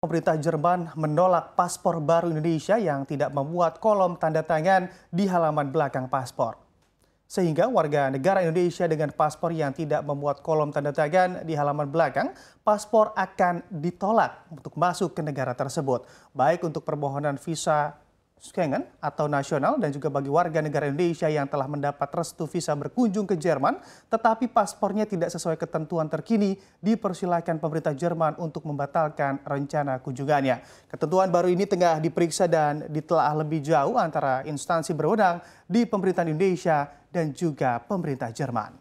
Pemerintah Jerman menolak paspor baru Indonesia yang tidak membuat kolom tanda tangan di halaman belakang paspor. Sehingga warga negara Indonesia dengan paspor yang tidak membuat kolom tanda tangan di halaman belakang, paspor akan ditolak untuk masuk ke negara tersebut, baik untuk permohonan visa Schengen atau nasional dan juga bagi warga negara Indonesia yang telah mendapat restu visa berkunjung ke Jerman tetapi paspornya tidak sesuai ketentuan terkini dipersilakan pemerintah Jerman untuk membatalkan rencana kunjungannya. Ketentuan baru ini tengah diperiksa dan ditelaah lebih jauh antara instansi berwenang di pemerintahan Indonesia dan juga pemerintah Jerman.